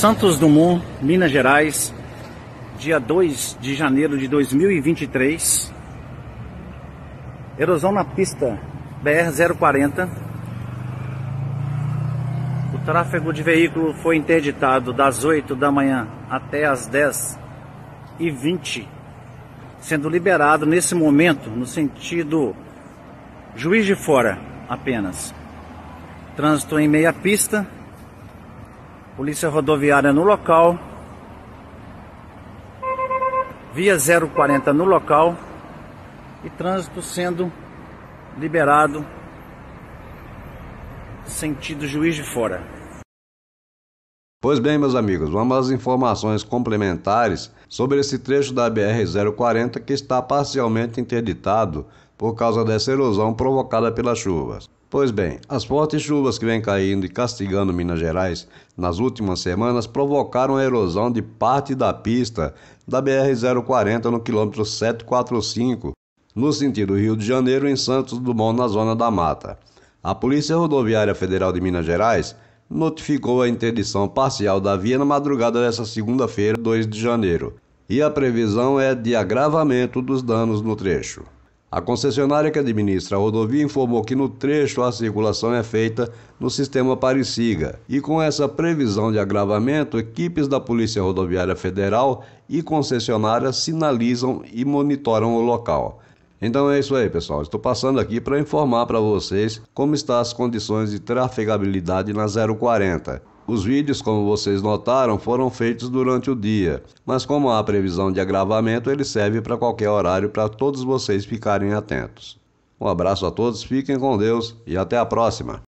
Santos Dumont, Minas Gerais, dia 2 de janeiro de 2023. Erosão na pista BR-040. O tráfego de veículo foi interditado das 8 da manhã até as 10 e 20, sendo liberado nesse momento no sentido Juiz de Fora apenas. Trânsito em meia pista Polícia rodoviária no local. Via 040 no local. E trânsito sendo liberado sentido juiz de fora. Pois bem, meus amigos, vamos às informações complementares sobre esse trecho da BR-040 que está parcialmente interditado por causa dessa erosão provocada pelas chuvas. Pois bem, as fortes chuvas que vêm caindo e castigando Minas Gerais nas últimas semanas provocaram a erosão de parte da pista da BR-040 no quilômetro 745, no sentido Rio de Janeiro, em Santos Dumont, na zona da mata. A Polícia Rodoviária Federal de Minas Gerais notificou a interdição parcial da via na madrugada desta segunda-feira, 2 de janeiro, e a previsão é de agravamento dos danos no trecho. A concessionária que administra a rodovia informou que no trecho a circulação é feita no sistema Parisiga e com essa previsão de agravamento, equipes da Polícia Rodoviária Federal e concessionária sinalizam e monitoram o local. Então é isso aí, pessoal. Estou passando aqui para informar para vocês como estão as condições de trafegabilidade na 040. Os vídeos, como vocês notaram, foram feitos durante o dia, mas como há previsão de agravamento, ele serve para qualquer horário para todos vocês ficarem atentos. Um abraço a todos, fiquem com Deus e até a próxima!